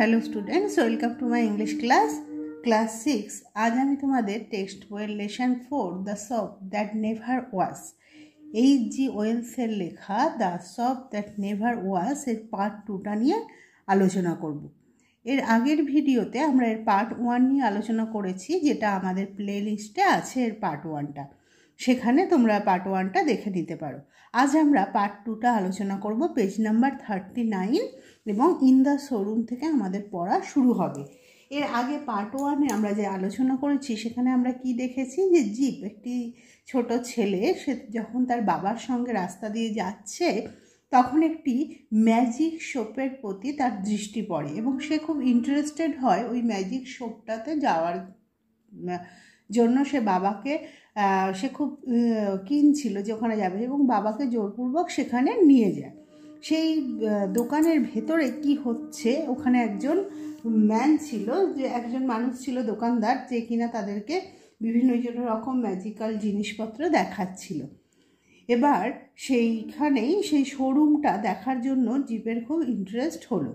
Hello students welcome to my English class class six আজ আমি তোমাদের text well lesson four the shop that never was এই G ওয়েলসের লেখা the shop that never ওয়াস এর part টুটা নিয়ে আলোচনা করব এর আগের ভিডিওতে আমরা এর পার্ট ওয়ান নিয়ে আলোচনা করেছি যেটা আমাদের প্লে লিস্টে আছে এর পার্ট ওয়ানটা সেখানে তোমরা পার্ট ওয়ানটা দেখে নিতে পারো আজ আমরা পার্ট টুটা আলোচনা করব পেজ নাম্বার থার্টি নাইন এবং ইন দ্য শোরুম থেকে আমাদের পড়া শুরু হবে এর আগে পার্ট ওয়ানে আমরা যে আলোচনা করেছি সেখানে আমরা কি দেখেছি যে জিপ একটি ছোট ছেলে সে যখন তার বাবার সঙ্গে রাস্তা দিয়ে যাচ্ছে তখন একটি ম্যাজিক শোপের প্রতি তার দৃষ্টি পড়ে এবং সে খুব ইন্টারেস্টেড হয় ওই ম্যাজিক শোপটাতে যাওয়ার জন্য সে বাবাকে সে খুব কিন ছিল যে ওখানে যাবে এবং বাবাকে জোরপূর্বক সেখানে নিয়ে যায় সেই দোকানের ভেতরে কি হচ্ছে ওখানে একজন ম্যান ছিল যে একজন মানুষ ছিল দোকানদার যে কিনা তাদেরকে বিভিন্ন রকম ম্যাজিক্যাল জিনিসপত্র দেখাচ্ছিল এবার সেইখানেই সেই শোরুমটা দেখার জন্য জিপের খুব ইন্টারেস্ট হলো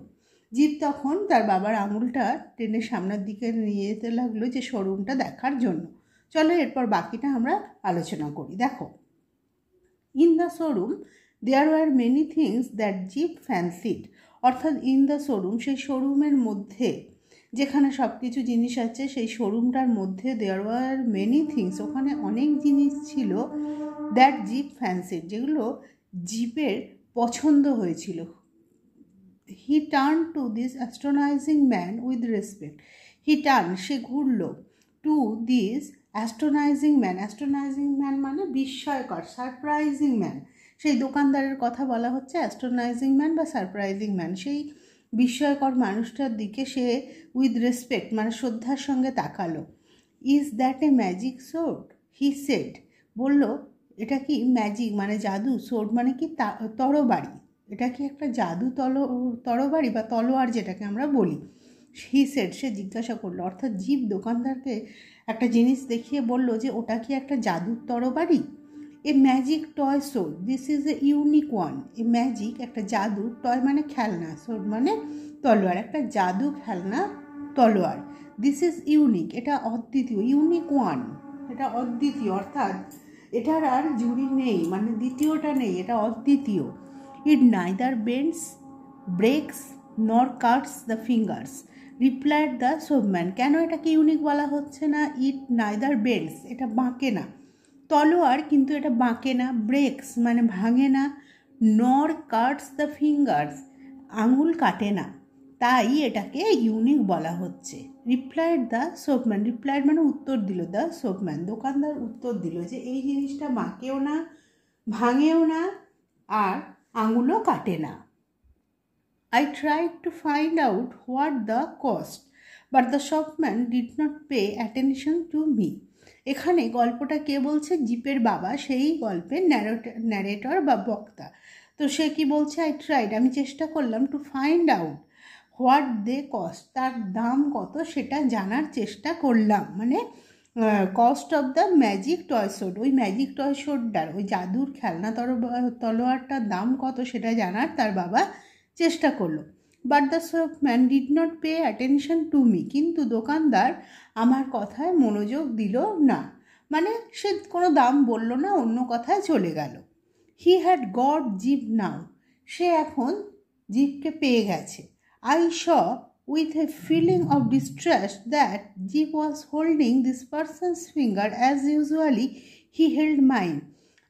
জিপ তখন তার বাবার আঙুলটা ট্রেনের সামনের দিকে নিয়ে যেতে লাগলো যে শোরুমটা দেখার জন্য চলো এরপর বাকিটা আমরা আলোচনা করি দেখো in the showroom there were many things that Zip fancied অর্থাৎ ইন দ্য শোরুম সেই শোরুমের মধ্যে যেখানে সব কিছু জিনিস আছে সেই শোরুমটার মধ্যে দেয়ার ওয়ার মেনি থিংস ওখানে অনেক জিনিস ছিল দ্যাট জিপ ফ্যান্সিড যেগুলো জিপের পছন্দ হয়েছিল he turn to this astonishing man with respect he turn সে ঘুরল to this astonishing man astonishing man মানে বিস্ময়কর সারপ্রাইজিং ম্যান সেই দোকানদারের কথা বলা হচ্ছে অ্যাস্ট্রোনাইজিং ম্যান বা সারপ্রাইজিং ম্যান সেই বিস্ময়কর মানুষটার দিকে সে উইথ রেসপেক্ট মানে শ্রদ্ধার সঙ্গে তাকালো is that a magic sword he said বলল এটা কি ম্যাজিক মানে জাদু সোড মানে কি তরবারি এটা কি একটা জাদু তল তরবারি বা তলোয়ার যেটাকে আমরা বলি হি সেট সে জিজ্ঞাসা করলো অর্থাৎ জীব দোকানদারকে একটা জিনিস দেখিয়ে বলল যে ওটা কি একটা জাদুর তরবারি a magic toy so this is a unique one a magic একটা জাদু টয় মানে খেলনা সোর মানে তলোয়ার একটা জাদু খেলনা তলোয়ার দিস ইজ ইউনিক এটা অদ্বিতীয় ইউনিক ওয়ান এটা অদ্বিতীয় অর্থাৎ এটার আর জুড়ি নেই মানে দ্বিতীয়টা নেই এটা অদ্বিতীয় ইট neither bends breaks nor cuts the fingers replied the shopman কেন এটাকে ইউনিক বলা হচ্ছে না ইট নাইদার বেলস এটা বাঁকে না তলোয়ার কিন্তু এটা বাঁকে না ব্রেকস মানে ভাঙে না নর কাটস দ্য ফিঙ্গার্স আঙুল কাটে না তাই এটাকে ইউনিক বলা হচ্ছে রিপ্লাইড দ্য সোভম্যান রিপ্লাইড মানে উত্তর দিল দ্য সোভম্যান দোকানদার উত্তর দিল যে এই জিনিসটা বাঁকেও না ভাঙেও না আর আঙুলও কাটে না I tried to find out what the cost, but the shopman did not pay attention to me. এখানে গল্পটা কে বলছে জিপের বাবা সেই গল্পের ন্যারেটর বা বক্তা তো সে কি বলছে আই ট্রাইড আমি চেষ্টা করলাম to find out what they cost তার দাম কত সেটা জানার চেষ্টা করলাম মানে cost of the magic toy sword ওই ম্যাজিক টয় শোডটার ওই জাদুর খেলনা তর তলোয়ারটার দাম কত সেটা জানার তার বাবা চেষ্টা করলো but the shopman did not pay attention to me কিন্তু দোকানদার আমার কথায় মনোযোগ দিল না মানে সে কোনো দাম বলল না অন্য কথায় চলে গেল he had got Zip now সে এখন জিপকে পেয়ে গেছে I saw with a feeling of distress that Zip was holding this person's finger as usually he held mine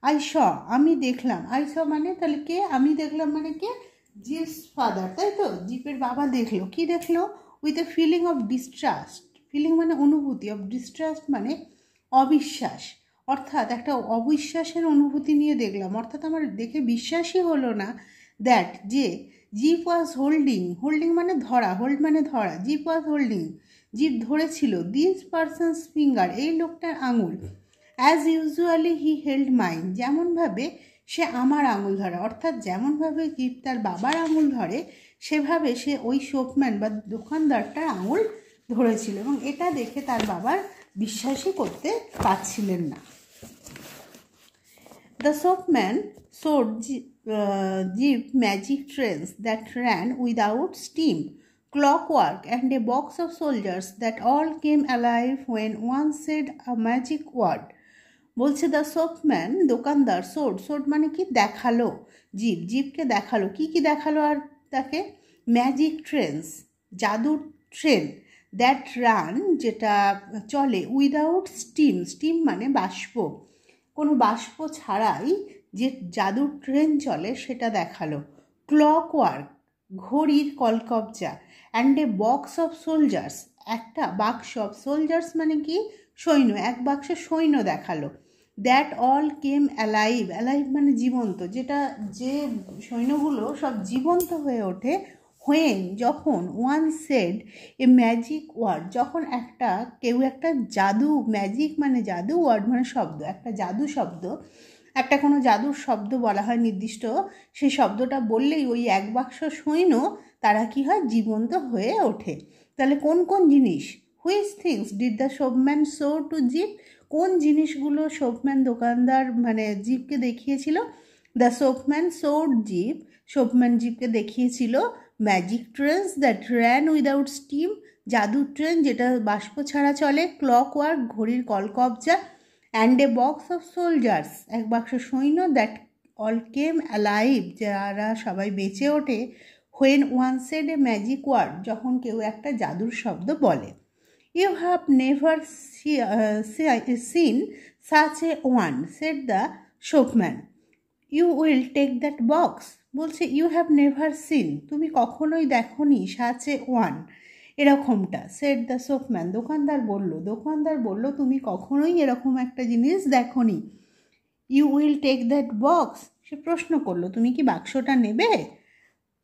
I saw আমি দেখলাম, আই শ মানে তাহলে কে, আমি দেখলাম মানে কে, জিপস ফাদার তাই তো জিপের বাবা দেখলো কি দেখলো with a feeling of distrust feeling মানে অনুভূতি অফ ডিস্ট্রাস্ট মানে অবিশ্বাস অর্থাৎ একটা অবিশ্বাসের অনুভূতি নিয়ে দেখলাম অর্থাৎ আমার দেখে বিশ্বাসই হলো না দ্যাট যে জিপ ওয়াজ হোল্ডিং হোল্ডিং মানে ধরা হোল্ড মানে ধরা জিপ ওয়াজ হোল্ডিং জিপ ধরেছিল দিস পার্সনস ফিঙ্গার এই লোকটার আঙুল as usually he held mine যেমনভাবে সে আমার আঙুল ধরে অর্থাৎ যেমনভাবে গিফট তার বাবার আঙুল ধরে সেভাবে সে ওই শোপম্যান বা দোকানদারটার আঙুল ধরেছিল এবং এটা দেখে তার বাবার বিশ্বাসই করতে পারছিলেন না the shopman showed Zip magic trains that ran without steam clockwork and a box of soldiers that all came alive when one said a magic word বলছে দ্য সোপম্যান দোকানদার সোড সোড মানে কি দেখালো জীব জীবকে দেখালো কি কি দেখালো আর তাকে ম্যাজিক ট্রেন্স জাদুর ট্রেন দ্যাট রান যেটা চলে উইদাউট স্টিম স্টিম মানে বাষ্প কোনো বাষ্প ছাড়াই যে জাদুর ট্রেন চলে সেটা দেখালো ক্লক ওয়ার্ক ঘড়ির কলকবজা and a box of soldiers একটা বাক্স অফ সোলজার্স মানে কি সৈন্য এক বাক্সে সৈন্য দেখালো that all came alive alive মানে জীবন্ত যেটা যে সৈন্যগুলো সব জীবন্ত হয়ে ওঠে হোয়েন যখন one said a magic word যখন একটা কেউ একটা জাদু ম্যাজিক মানে জাদু ওয়ার্ড মানে শব্দ একটা জাদু শব্দ একটা কোনো জাদুর শব্দ বলা হয় নির্দিষ্ট সেই শব্দটা বললেই ওই এক বাক্স সৈন্য তারা কি হয় জীবন্ত হয়ে ওঠে তাহলে কোন কোন জিনিস which things did the man show to Zip কোন জিনিসগুলো সোপম্যান দোকানদার মানে জিপকে দেখিয়েছিল the shopman showed Zip shopman জিপকে দেখিয়েছিল magic trains that ran without steam জাদু ট্রেন যেটা বাষ্প ছাড়া চলে ক্লক ওয়ার্ক ঘড়ির কলকবজা and a box of soldiers এক বাক্স সৈন্য দ্যাট অল কেম অ্যালাইভ যারা সবাই বেঁচে ওঠে when one said a magic word যখন কেউ একটা জাদুর শব্দ বলে you have never seen such a one said the shopman you will take that box বলছে ইউ হ্যাভ নেভার সিন তুমি কখনোই দেখনি এ ওয়ান এরকমটা সেট দ্য শোপম্যান দোকানদার বলল দোকানদার বলল তুমি কখনোই এরকম একটা জিনিস দেখনি you will take that box সে প্রশ্ন করলো তুমি কি বাক্সটা নেবে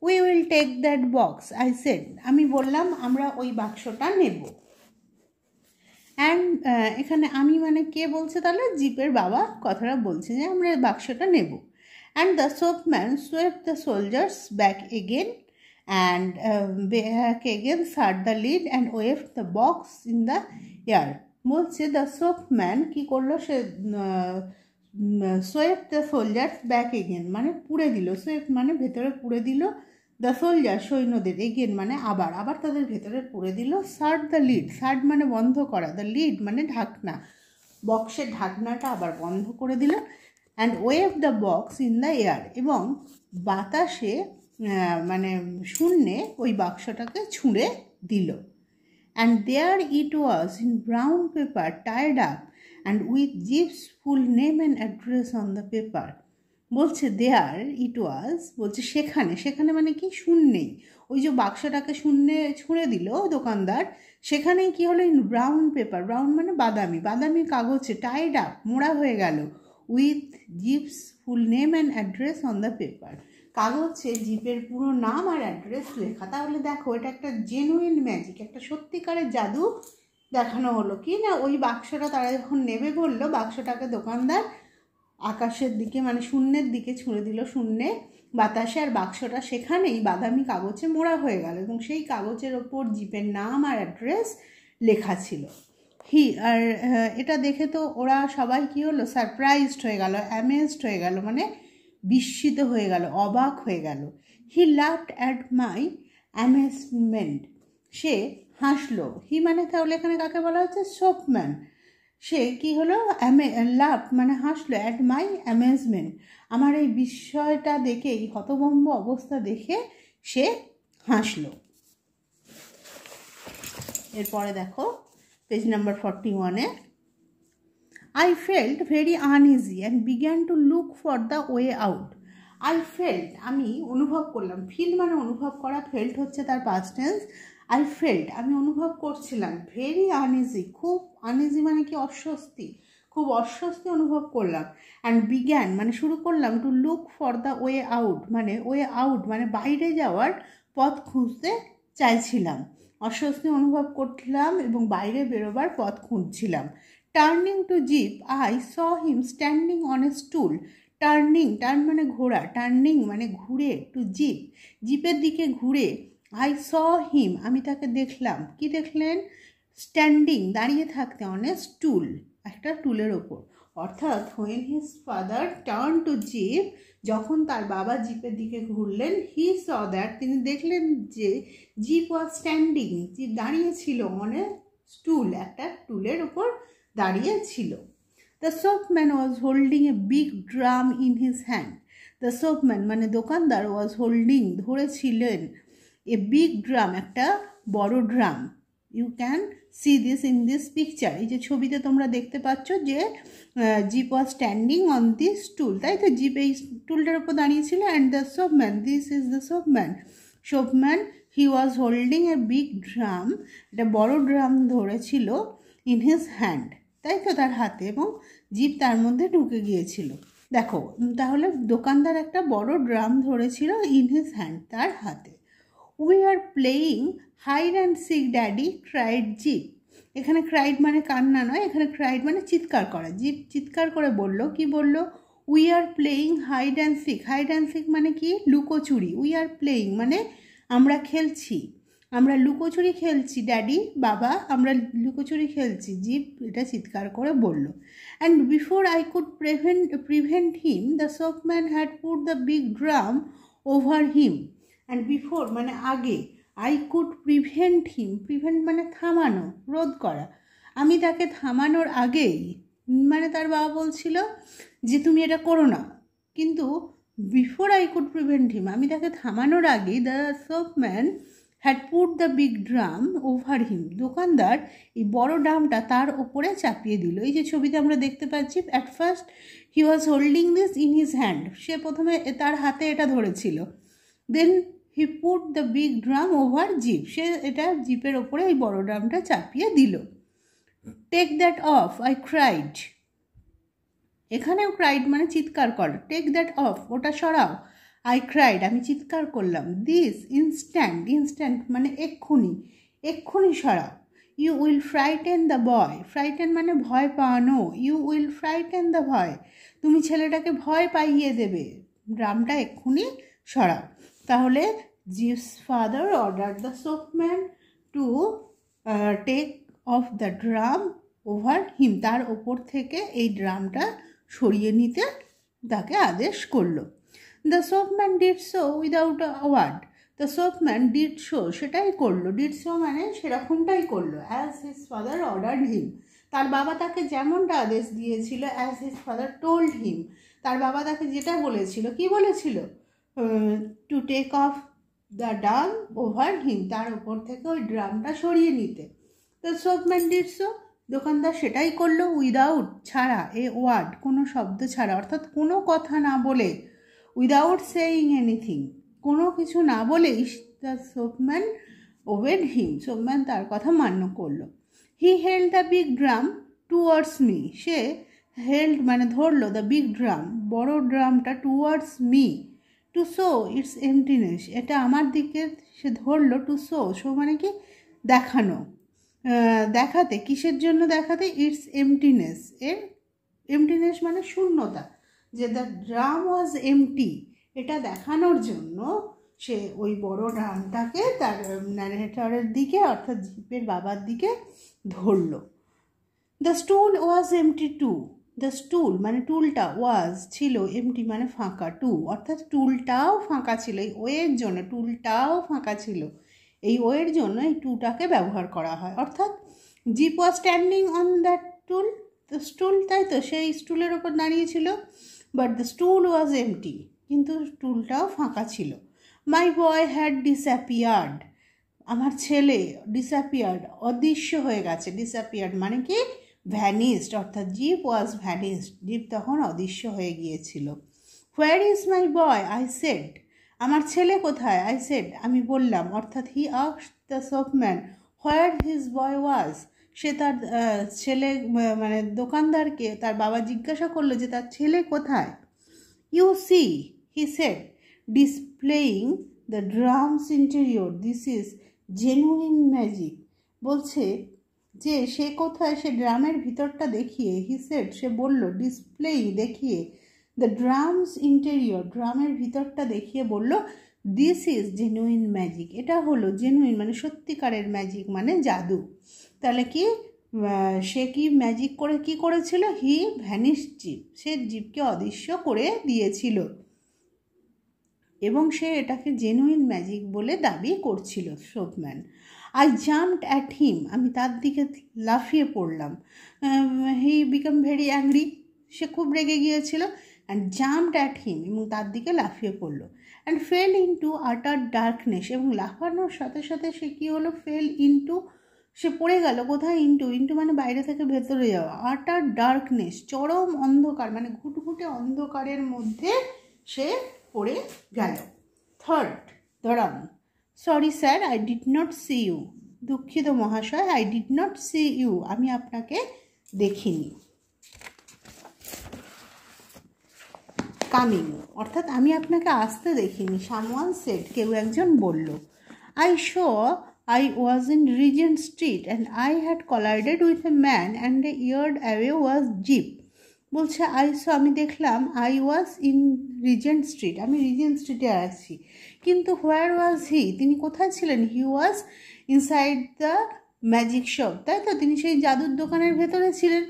we will take that box I said আমি বললাম আমরা ওই বাক্সটা নেব অ্যান্ড uh, এখানে আমি মানে কে বলছে তাহলে জিপের বাবা কথাটা বলছে যে আমরা বাক্সটা নেব and the shopman swept the soldiers back again and back again shut the lid and waved the box in the air বলছে দ্য সোফ ম্যান কী করলো সে swept the soldiers back again মানে পুড়ে দিল সোয়েপ মানে ভেতরে পুড়ে দিল দ্য সোলজার সৈন্যদের এগেন মানে আবার আবার তাদের ভেতরে পুরে দিল সার্ট দ্য লিড সার্ট মানে বন্ধ করা দ্য লিড মানে ঢাকনা বক্সের ঢাকনাটা আবার বন্ধ করে দিল and wave the box in the air এবং বাতাসে মানে শূন্যে ওই বাক্সটাকে ছুঁড়ে দিল and there it was in brown paper টায়ার্ড up and with Zip's full name and address on the paper বলছে দেয়ার ইট ওয়াজ বলছে সেখানে সেখানে মানে কি শূন্যেই ওই যে বাক্সটাকে শূন্যে ছুঁড়ে দিল দোকানদার সেখানে কি হলো ব্রাউন পেপার ব্রাউন মানে বাদামি বাদামি কাগজে টাইড আপ মোড়া হয়ে গেল with Zip's full name and address on the paper কাগজে জিপের পুরো নাম আর অ্যাড্রেস লেখা তাহলে দেখো এটা একটা জেনুইন ম্যাজিক একটা সত্যিকারের জাদু দেখানো হলো কি না ওই বাক্সটা তারা যখন নেবে বললো বাক্সটাকে দোকানদার আকাশের দিকে মানে শূন্যের দিকে ছুঁড়ে দিল শূন্যে বাতাসে আর বাক্সটা সেখানেই বাদামি কাগজে মোড়া হয়ে গেল এবং সেই কাগজের ওপর জিপের নাম আর অ্যাড্রেস লেখা ছিল হি আর এটা দেখে তো ওরা সবাই কী হলো সারপ্রাইজড হয়ে গেল অ্যামেজড হয়ে গেল মানে বিস্মিত হয়ে গেল অবাক হয়ে গেল he laughed at my amazement সে হাসলো হি মানে তাহলে এখানে কাকে বলা হচ্ছে সোপম্যান সে কি হলো লাভ মানে হাসলো অ্যাট মাই অ্যামেজমেন্ট আমার এই বিষয়টা দেখে এই হতভম্ব অবস্থা দেখে সে হাসলো এরপরে দেখো পেজ নাম্বার ফর্টি ওয়ানে I felt very uneasy and began to look for the way out I felt আমি অনুভব করলাম ফিল মানে অনুভব করা ফেল্ট হচ্ছে তার পাস্ট টেন্স আই ফেল্ট আমি অনুভব করছিলাম ভেরি আনইজি খুব আনইজি মানে কি অস্বস্তি খুব অস্বস্তি অনুভব করলাম অ্যান্ড বিজ্ঞান মানে শুরু করলাম to look for the way out মানে ওয়ে আউট মানে বাইরে যাওয়ার পথ খুঁজতে চাইছিলাম অস্বস্তি অনুভব করছিলাম এবং বাইরে বেরোবার পথ খুঁজছিলাম turning to Zip I saw him standing on a stool turning turn মানে ঘোরা টার্নিং মানে ঘুরে টু জিপ জিপের দিকে ঘুরে আই স হিম আমি তাকে দেখলাম কি দেখলেন স্ট্যান্ডিং দাঁড়িয়ে থাকতে অনেক স্টুল একটা টুলের ওপর অর্থাৎ when his father turn to Zip যখন তার বাবা জিপের দিকে ঘুরলেন হি স দ্যাট তিনি দেখলেন যে জিপ ওয়াজ স্ট্যান্ডিং জিপ দাঁড়িয়েছিল অনেক স্টুল একটা টুলের ওপর দাঁড়িয়েছিল the man was holding a big drum in his hand the man মানে দোকানদার ওয়াজ হোল্ডিং ধরেছিলেন এ বিগ ড্রাম একটা বড় drum you can see this in this picture এই যে ছবিতে তোমরা দেখতে পাচ্ছ যে Zip was standing on this stool তাই তো জিপ এই টুলটার উপর দাঁড়িয়েছিল and the shopman this is the shopman shopman he was holding a big drum একটা বড় ড্রাম ধরেছিল ইন হিজ হ্যান্ড তাই তো তার হাতে এবং জিপ তার মধ্যে ঢুকে গিয়েছিল দেখো তাহলে দোকানদার একটা বড় ড্রাম ধরেছিল ইন হিজ হ্যান্ড তার হাতে we are playing hide and seek daddy cried Zip এখানে ক্রাইড মানে কান্না নয় এখানে ক্রাইড মানে চিৎকার করা জিপ চিৎকার করে বলল কি বলল we are playing hide and seek hide and seek মানে কি লুকোচুরি উই আর প্লেয়িং মানে আমরা খেলছি আমরা লুকোচুরি খেলছি ড্যাডি বাবা আমরা লুকোচুরি খেলছি জিপ এটা চিৎকার করে বলল and before I could prevent prevent him the man had put the big drum over him and before মানে আগে I could prevent him prevent মানে থামানো রোধ করা আমি তাকে থামানোর আগেই মানে তার বাবা বলছিল যে তুমি এটা করো না কিন্তু before I could prevent him আমি তাকে থামানোর আগে the man had put the big drum over him দোকানদার এই বড় ড্রামটা তার ওপরে চাপিয়ে দিল এই যে ছবিতে আমরা দেখতে পাচ্ছি at first he was holding this in his hand সে প্রথমে তার হাতে এটা ধরেছিল then he put the big drum over Zip সে এটা জিপের ওপরে এই বড় ড্রামটা চাপিয়ে দিল take that off I cried এখানেও ক্রাইড মানে চিৎকার কর টেক দ্যাট অফ ওটা সরাও আই ক্রাইড আমি চিৎকার করলাম দিস ইনস্ট্যান্ট ইনস্ট্যান্ট মানে এক্ষুনি এক্ষুনি সরাও you will frighten the boy frighten মানে ভয় পাওয়ানো you will frighten the boy তুমি ছেলেটাকে ভয় পাইয়ে দেবে ড্রামটা এক্ষুনি সরাও তাহলে Jeff's father ordered the soapman to uh, take off the drum over him তার ওপর থেকে এই ড্রামটা সরিয়ে নিতে তাকে আদেশ করলো the shopman did so without a word the shopman did so সেটাই করলো ডিড শো মানে সেরকমটাই করলো as his father order him তার বাবা তাকে যেমনটা আদেশ দিয়েছিল as his father told him তার বাবা তাকে যেটা বলেছিল কি বলেছিল to take off the drum over him তার ওপর থেকে ওই ড্রামটা সরিয়ে নিতে তো সোপম্যান ডিড সো দোকানদার সেটাই করলো উইদাউট ছাড়া এ ওয়ার্ড কোনো শব্দ ছাড়া অর্থাৎ কোনো কথা না বলে উইদাউট সেইং এনিথিং কোনো কিছু না বলে দ্য সোপম্যান ওভেন হিম সোপম্যান তার কথা মান্য করলো he held the big drum towards me সে হেল্ড মানে ধরলো দ্য বিগ ড্রাম বড় ড্রামটা towards me to show its emptiness এটা আমার দিকে সে ধরলো টু শো শো মানে কি দেখানো দেখাতে কিসের জন্য দেখাতে ইটস এমটিনেস এর এমটিনেস মানে শূন্যতা যে দ্য ড্রাম ওয়াজ এমটি এটা দেখানোর জন্য সে ওই বড় ড্রামটাকে তার ন্যারেটরের দিকে অর্থাৎ জিপের বাবার দিকে ধরল the stone was empty to the stool মানে টুলটা ওয়াজ ছিল এমটি মানে ফাঁকা টু অর্থাৎ টুলটাও ফাঁকা ছিল এই ওয়ের জন্য টুলটাও ফাঁকা ছিল এই ওয়ের জন্য এই টুটাকে ব্যবহার করা হয় অর্থাৎ Gip was standing on that stool stool তাই তো সেই স্টুলের ওপর দাঁড়িয়েছিল but the stool was empty কিন্তু টুলটাও ফাঁকা ছিল মাই বয় হ্যাড ডিসঅ্যাপিয়ার্ড আমার ছেলে ডিসঅ্যাপিয়ার্ড অদৃশ্য হয়ে গেছে ডিসঅ্যাপিয়ার্ড মানে কি ভ্যানিস্ট অর্থাৎ জিপ ওয়াজ ভ্যানিস্ট জিপ তখন অদৃশ্য হয়ে গিয়েছিল where is my boy I said আমার ছেলে কোথায় আই সেড আমি বললাম অর্থাৎ হি আস দ্য সোপম্যান হোয়ার হিজ বয় ওয়াজ সে তার ছেলে মানে দোকানদারকে তার বাবা জিজ্ঞাসা করলো যে তার ছেলে কোথায় you see he said displaying the drums interior this is genuine magic বলছে যে সে কোথায় সে ড্রামের ভিতরটা দেখিয়ে হিসেট সে বলল ডিসপ্লেই দেখিয়ে দ্য ড্রামস ইন্টেরিয়র ড্রামের ভিতরটা দেখিয়ে বলল দিস ইজ জেনুইন ম্যাজিক এটা হলো জেনুইন মানে সত্যিকারের ম্যাজিক মানে জাদু তাহলে কি সে কি ম্যাজিক করে কি করেছিল হি ভ্যানিশ জিপ সে জিপকে অদৃশ্য করে দিয়েছিল এবং সে এটাকে জেনুইন ম্যাজিক বলে দাবি করছিল shopman I jumped at him আমি তার দিকে লাফিয়ে পড়লাম হি বিকাম ভেরি অ্যাংরি সে খুব রেগে গিয়েছিল অ্যান্ড জাম্পড অ্যাট হিম এবং তার দিকে লাফিয়ে পড়লো and fell into utter darkness এবং লাফানোর সাথে সাথে সে কী হলো ফেল ইন্টু সে পড়ে গেল কোথায় ইন্টু ইন্টু মানে বাইরে থেকে ভেতরে যাওয়া আটার ডার্কনেস চরম অন্ধকার মানে ঘুটঘুটে অন্ধকারের মধ্যে সে পড়ে গেল থার্ড ধরাম sorry sir I did not see you দুঃখিত মহাশয় I did not see you আমি আপনাকে দেখিনি কামিং অর্থাৎ আমি আপনাকে আসতে দেখিনি সামওয়ান সেট কেউ একজন বলল I saw I was in Regent Street and I had collided with a man and a yard away was Gip বলছে আই সো আমি দেখলাম I was in Regent Street আমি রিজেন্ট স্ট্রিটে আছি কিন্তু হোয়ার ওয়াজ হি তিনি কোথায় ছিলেন he was inside the magic shop তাই তো তিনি সেই জাদুর দোকানের ভেতরে ছিলেন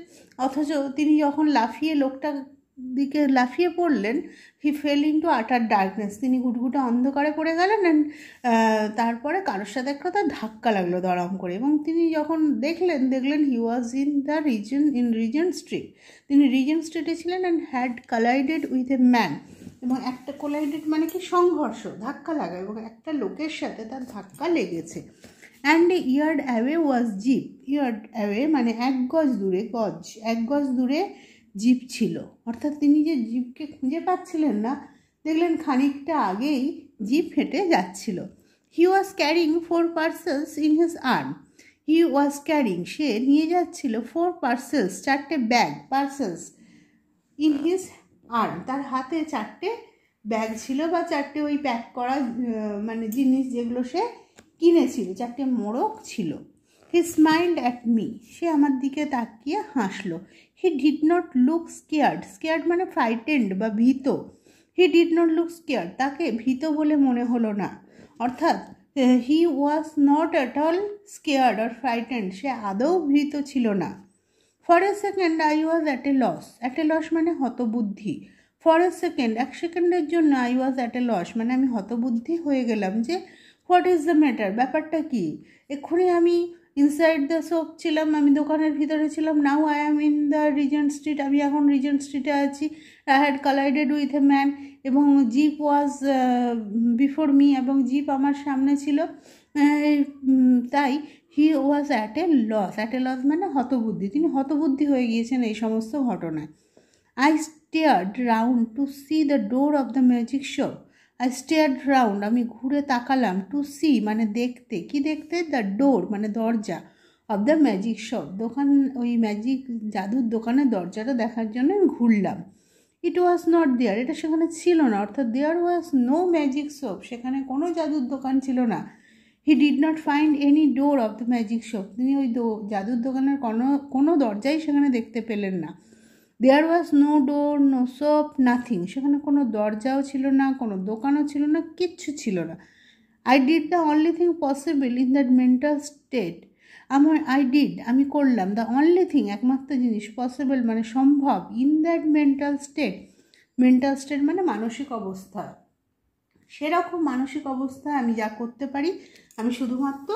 অথচ তিনি যখন লাফিয়ে লোকটা দিকে লাফিয়ে পড়লেন he fell into utter darkness তিনি গুটগুটা অন্ধকারে পড়ে গেলেন অ্যান্ড তারপরে কারোর সাথে একটা তার ধাক্কা লাগলো দরম করে এবং তিনি যখন দেখলেন দেখলেন he was in the Regent in Regent Street তিনি রিজন স্ট্রিটে ছিলেন and had collided with a man এবং একটা কোলাইডেড মানে কি সংঘর্ষ ধাক্কা লাগা এবং একটা লোকের সাথে তার ধাক্কা লেগেছে and yard away was Gip yard away মানে এক গজ দূরে গজ এক গজ দূরে জীব ছিল অর্থাৎ তিনি যে জীবকে খুঁজে পাচ্ছিলেন না দেখলেন খানিকটা আগেই জীব হেঁটে যাচ্ছিল he was carrying four parcels in his arm he was carrying সে নিয়ে যাচ্ছিল ফোর পার্সেলস চারটে bag parcels in his arm তার হাতে চারটে ব্যাগ ছিল বা চারটে ওই প্যাক করা মানে জিনিস যেগুলো সে কিনেছিল চারটে মোড়ক ছিল হি স্মাইল্ড অ্যাট মি সে আমার দিকে তাকিয়ে হাসলো he did not look scared scared মানে ফ্রাইটেন্ড বা ভীত he did not look scared তাকে ভীত বলে মনে হলো না অর্থাৎ he was not at all scared or frightened সে আদৌ ভীত ছিল না for a second I was at a loss at a loss মানে হতবুদ্ধি ফর এ সেকেন্ড এক সেকেন্ডের জন্য I was at a loss মানে আমি হতবুদ্ধি হয়ে গেলাম যে হোয়াট ইজ দ্য ম্যাটার ব্যাপারটা কী এক্ষুনি আমি ইনসাইড দ্য শপ ছিলাম আমি দোকানের ভিতরে ছিলাম now I am in the Regent Street আমি এখন রিজেন্ট স্ট্রিটে আছি I had collided with a man এবং জিপ ওয়াজ বিফোর মি এবং জিপ আমার সামনে ছিল তাই he was at a loss at a loss মানে হতবুদ্ধি তিনি হতবুদ্ধি হয়ে গিয়েছেন এই সমস্ত ঘটনায় I stared round to see the door of the music shop I stare round আমি ঘুরে তাকালাম টু সি মানে দেখতে কি দেখতে দ্য ডোর মানে দরজা অব দ্য ম্যাজিক শপ দোকান ওই ম্যাজিক জাদুর দোকানের দরজাটা দেখার জন্য আমি ঘুরলাম ইট ওয়াজ নট দেয়ার এটা সেখানে ছিল না অর্থাৎ there was no magic shop সেখানে কোনো জাদুর দোকান ছিল না he did not find any door of the magic shop তিনি ওই জাদুর দোকানের কোনো কোনো দরজাই সেখানে দেখতে পেলেন না there was no door no shop nothing সেখানে কোনো দরজাও ছিল না কোনো দোকানও ছিল না কিচ্ছু ছিল না I did the only thing possible in that mental state আমার আই ডিড আমি করলাম দ্য অনলি থিং একমাত্র জিনিস পসিবল মানে সম্ভব in that mental state mental state মানে মানসিক অবস্থা সেরকম মানসিক অবস্থায় আমি যা করতে পারি আমি শুধুমাত্র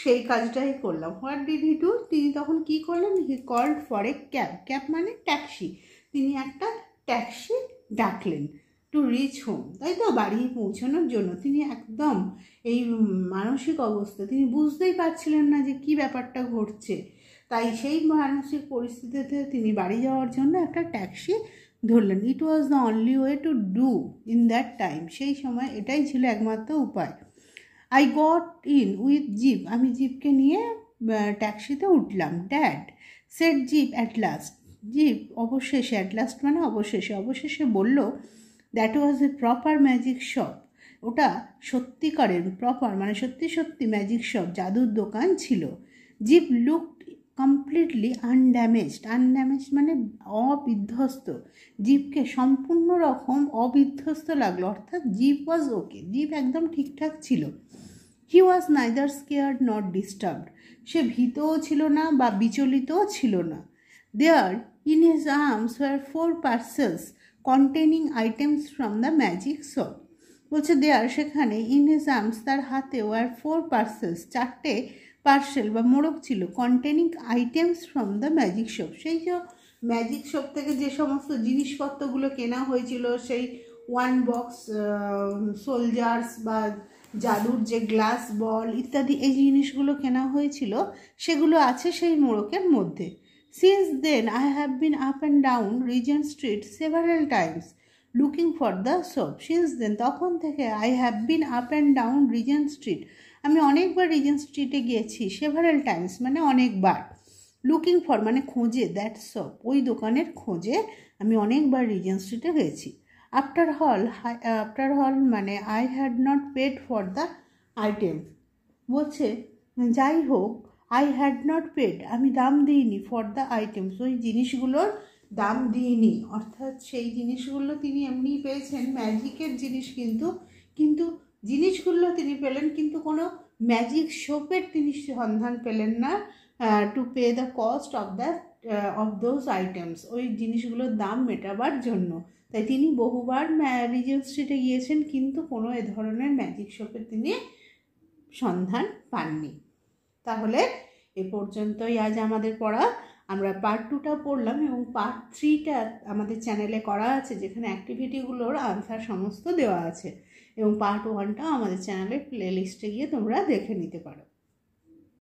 সেই কাজটাই করলাম হোয়াট ডিড হি ডু তিনি তখন কি করলেন he called for a cab cab মানে ট্যাক্সি তিনি একটা ট্যাক্সি ডাকলেন টু রিচ হোম তাই তো বাড়ি পৌঁছানোর জন্য তিনি একদম এই মানসিক অবস্থা তিনি বুঝতেই পারছিলেন না যে কি ব্যাপারটা ঘটছে তাই সেই মানসিক পরিস্থিতিতে তিনি বাড়ি যাওয়ার জন্য একটা ট্যাক্সি ধরলেন it was the only way to do in that time সেই সময় এটাই ছিল একমাত্র উপায় I got in with Gip আমি জিপকে নিয়ে ট্যাক্সিতে উঠলাম dad said Gip at last Gip অবশেষে অ্যাট লাস্ট মানে অবশেষে অবশেষে বলল that was a proper magic shop ওটা সত্যিকারের প্রপার মানে সত্যি সত্যি ম্যাজিক শপ জাদুর দোকান ছিল Gip look completely undamaged undamaged মানে অবিধ্বস্ত জীবকে সম্পূর্ণ রকম অবিধ্বস্ত লাগলো অর্থাৎ জীব ওয়াজ ওকে জীব একদম ঠিকঠাক ছিল he was neither scared not disturbed সে ভীতও ছিল না বা বিচলিতও ছিল না there in his arms were four parcels containing items from the magic shop বলছে দেয়ার সেখানে ইন হিজ আর্মস তার হাতে ওয়ার ফোর পার্সেলস চারটে পার্সেল বা মোড়ক ছিল containing items from the magic shop সেই যে ম্যাজিক শপ থেকে যে সমস্ত জিনিসপত্রগুলো কেনা হয়েছিল সেই ওয়ান বক্স সোলজার্স বা জাদুর যে গ্লাস বল ইত্যাদি এই জিনিসগুলো কেনা হয়েছিল সেগুলো আছে সেই মোড়কের মধ্যে since then I have been up and down Regent Street several times looking for the shop since then তখন থেকে I have been up and down Regent Street আমি অনেকবার রিজেন্ট স্ট্রিটে গিয়েছি সেভারেল টাইমস মানে অনেকবার লুকিং ফর মানে খোঁজে দ্যাট সব ওই দোকানের খোঁজে আমি অনেকবার রিজেন্ট স্ট্রিটে গেছি আফটার হল আফটার হল মানে I had not paid for the item বলছে যাই হোক আই হ্যাড নট পেড আমি দাম দিইনি ফর দ্য আইটেমস ওই জিনিসগুলোর দাম দিইনি অর্থাৎ সেই জিনিসগুলো তিনি এমনিই পেয়েছেন ম্যাজিকের জিনিস কিন্তু কিন্তু জিনিসগুলো তিনি পেলেন কিন্তু কোনো ম্যাজিক শোপের তিনি সন্ধান পেলেন না to pay the cost of the of those items ওই জিনিসগুলোর দাম মেটাবার জন্য তাই তিনি বহুবার রিজেন্ট স্ট্রিটে গিয়েছেন কিন্তু কোনো এ ধরনের ম্যাজিক শোপের তিনি সন্ধান পাননি তাহলে এ পর্যন্তই আজ আমাদের পড়া আমরা পার্ট টুটা পড়লাম এবং পার্ট থ্রিটা আমাদের চ্যানেলে করা আছে যেখানে অ্যাক্টিভিটিগুলোর আনসার সমস্ত দেওয়া আছে এবং পার্ট ওয়ানটাও আমাদের চ্যানেলের প্লে লিস্টে গিয়ে তোমরা দেখে নিতে পারো